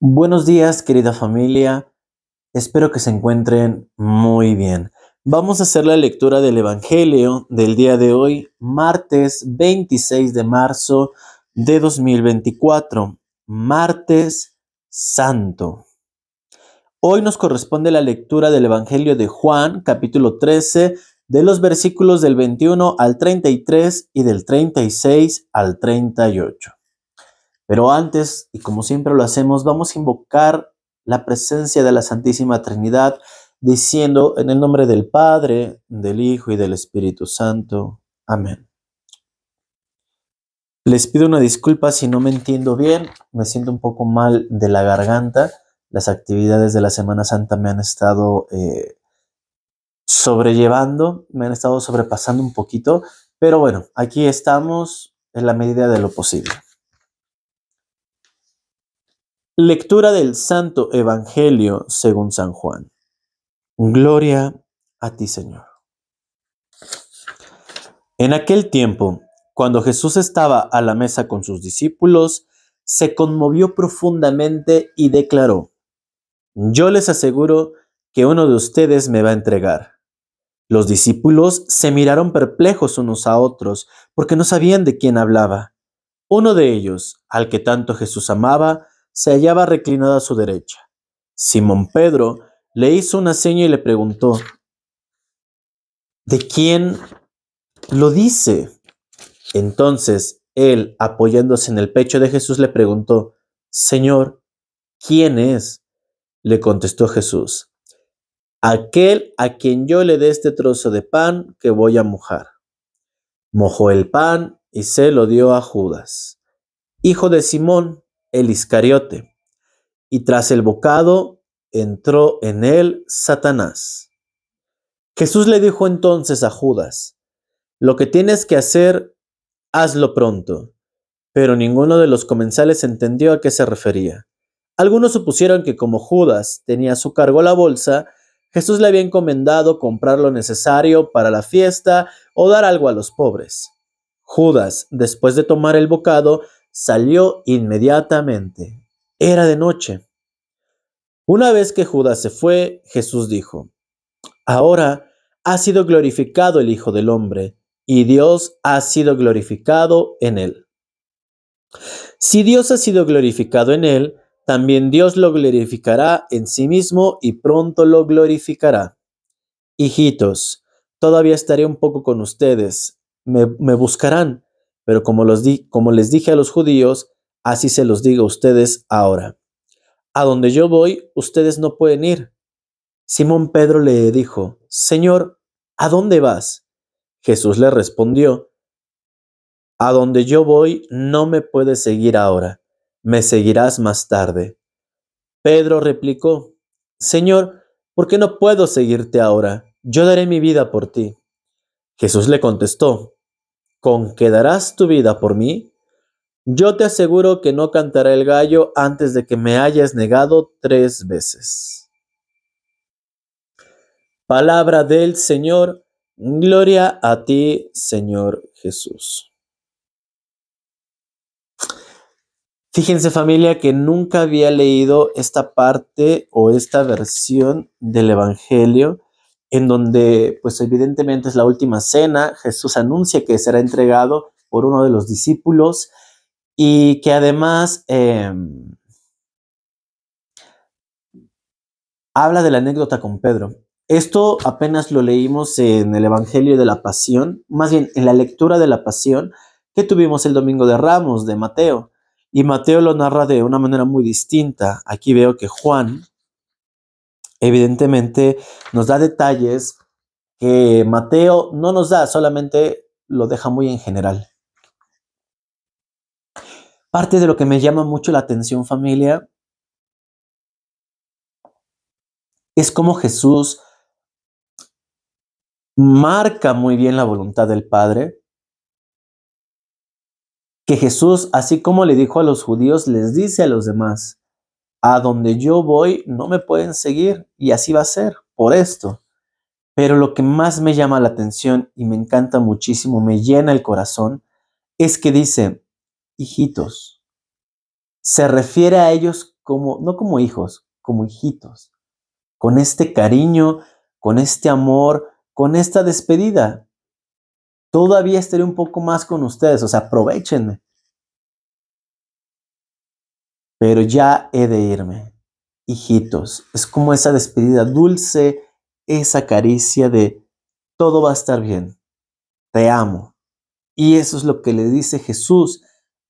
Buenos días, querida familia. Espero que se encuentren muy bien. Vamos a hacer la lectura del Evangelio del día de hoy, martes 26 de marzo de 2024, martes santo. Hoy nos corresponde la lectura del Evangelio de Juan, capítulo 13, de los versículos del 21 al 33 y del 36 al 38. Pero antes, y como siempre lo hacemos, vamos a invocar la presencia de la Santísima Trinidad diciendo en el nombre del Padre, del Hijo y del Espíritu Santo. Amén. Les pido una disculpa si no me entiendo bien, me siento un poco mal de la garganta. Las actividades de la Semana Santa me han estado eh, sobrellevando, me han estado sobrepasando un poquito, pero bueno, aquí estamos en la medida de lo posible. Lectura del Santo Evangelio según San Juan. Gloria a ti, Señor. En aquel tiempo, cuando Jesús estaba a la mesa con sus discípulos, se conmovió profundamente y declaró, Yo les aseguro que uno de ustedes me va a entregar. Los discípulos se miraron perplejos unos a otros, porque no sabían de quién hablaba. Uno de ellos, al que tanto Jesús amaba, se hallaba reclinado a su derecha. Simón Pedro le hizo una seña y le preguntó, ¿de quién lo dice? Entonces él, apoyándose en el pecho de Jesús, le preguntó, Señor, ¿quién es? Le contestó Jesús, aquel a quien yo le dé este trozo de pan que voy a mojar. Mojó el pan y se lo dio a Judas, hijo de Simón el Iscariote. Y tras el bocado entró en él Satanás. Jesús le dijo entonces a Judas, lo que tienes que hacer, hazlo pronto. Pero ninguno de los comensales entendió a qué se refería. Algunos supusieron que como Judas tenía a su cargo la bolsa, Jesús le había encomendado comprar lo necesario para la fiesta o dar algo a los pobres. Judas, después de tomar el bocado, salió inmediatamente. Era de noche. Una vez que Judas se fue, Jesús dijo, Ahora ha sido glorificado el Hijo del Hombre, y Dios ha sido glorificado en él. Si Dios ha sido glorificado en él, también Dios lo glorificará en sí mismo y pronto lo glorificará. Hijitos, todavía estaré un poco con ustedes. Me, me buscarán, pero como, los como les dije a los judíos, así se los digo a ustedes ahora. A donde yo voy, ustedes no pueden ir. Simón Pedro le dijo, Señor, ¿a dónde vas? Jesús le respondió, A donde yo voy, no me puedes seguir ahora, me seguirás más tarde. Pedro replicó, Señor, ¿por qué no puedo seguirte ahora? Yo daré mi vida por ti. Jesús le contestó, con que darás tu vida por mí, yo te aseguro que no cantará el gallo antes de que me hayas negado tres veces. Palabra del Señor, gloria a ti, Señor Jesús. Fíjense familia que nunca había leído esta parte o esta versión del Evangelio en donde, pues evidentemente es la última cena, Jesús anuncia que será entregado por uno de los discípulos y que además em, habla de la anécdota con Pedro. Esto apenas lo leímos en el Evangelio de la Pasión, más bien en la lectura de la Pasión que tuvimos el domingo de Ramos de Mateo. Y Mateo lo narra de una manera muy distinta. Aquí veo que Juan evidentemente nos da detalles que Mateo no nos da, solamente lo deja muy en general. Parte de lo que me llama mucho la atención familia es cómo Jesús marca muy bien la voluntad del Padre, que Jesús, así como le dijo a los judíos, les dice a los demás a donde yo voy no me pueden seguir y así va a ser por esto. Pero lo que más me llama la atención y me encanta muchísimo, me llena el corazón, es que dice, hijitos, se refiere a ellos como, no como hijos, como hijitos, con este cariño, con este amor, con esta despedida. Todavía estaré un poco más con ustedes, o sea, aprovechenme pero ya he de irme. Hijitos, es como esa despedida dulce, esa caricia de todo va a estar bien, te amo. Y eso es lo que le dice Jesús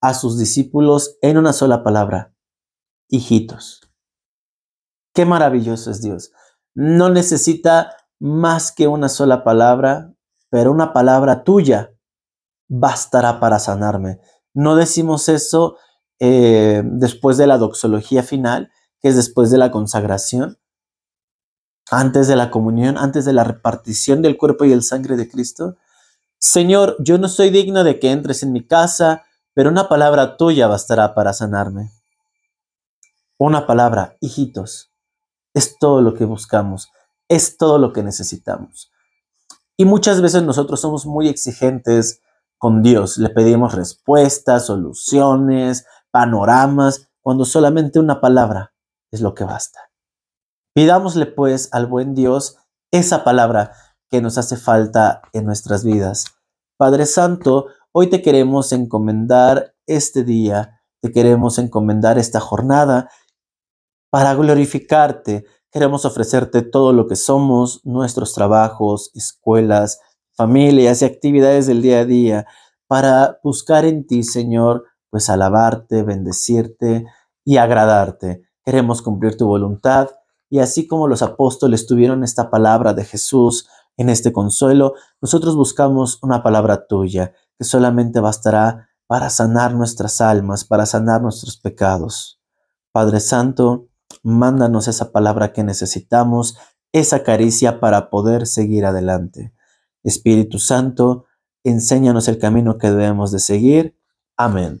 a sus discípulos en una sola palabra, hijitos. Qué maravilloso es Dios. No necesita más que una sola palabra, pero una palabra tuya bastará para sanarme. No decimos eso eh, después de la doxología final, que es después de la consagración, antes de la comunión, antes de la repartición del cuerpo y el sangre de Cristo. Señor, yo no soy digno de que entres en mi casa, pero una palabra tuya bastará para sanarme. Una palabra, hijitos, es todo lo que buscamos, es todo lo que necesitamos. Y muchas veces nosotros somos muy exigentes con Dios, le pedimos respuestas, soluciones, panoramas, cuando solamente una palabra es lo que basta. Pidámosle pues al buen Dios esa palabra que nos hace falta en nuestras vidas. Padre Santo, hoy te queremos encomendar este día, te queremos encomendar esta jornada para glorificarte. Queremos ofrecerte todo lo que somos, nuestros trabajos, escuelas, familias y actividades del día a día, para buscar en ti, Señor, pues alabarte, bendecirte y agradarte. Queremos cumplir tu voluntad. Y así como los apóstoles tuvieron esta palabra de Jesús en este consuelo, nosotros buscamos una palabra tuya que solamente bastará para sanar nuestras almas, para sanar nuestros pecados. Padre Santo, mándanos esa palabra que necesitamos, esa caricia para poder seguir adelante. Espíritu Santo, enséñanos el camino que debemos de seguir. Amén.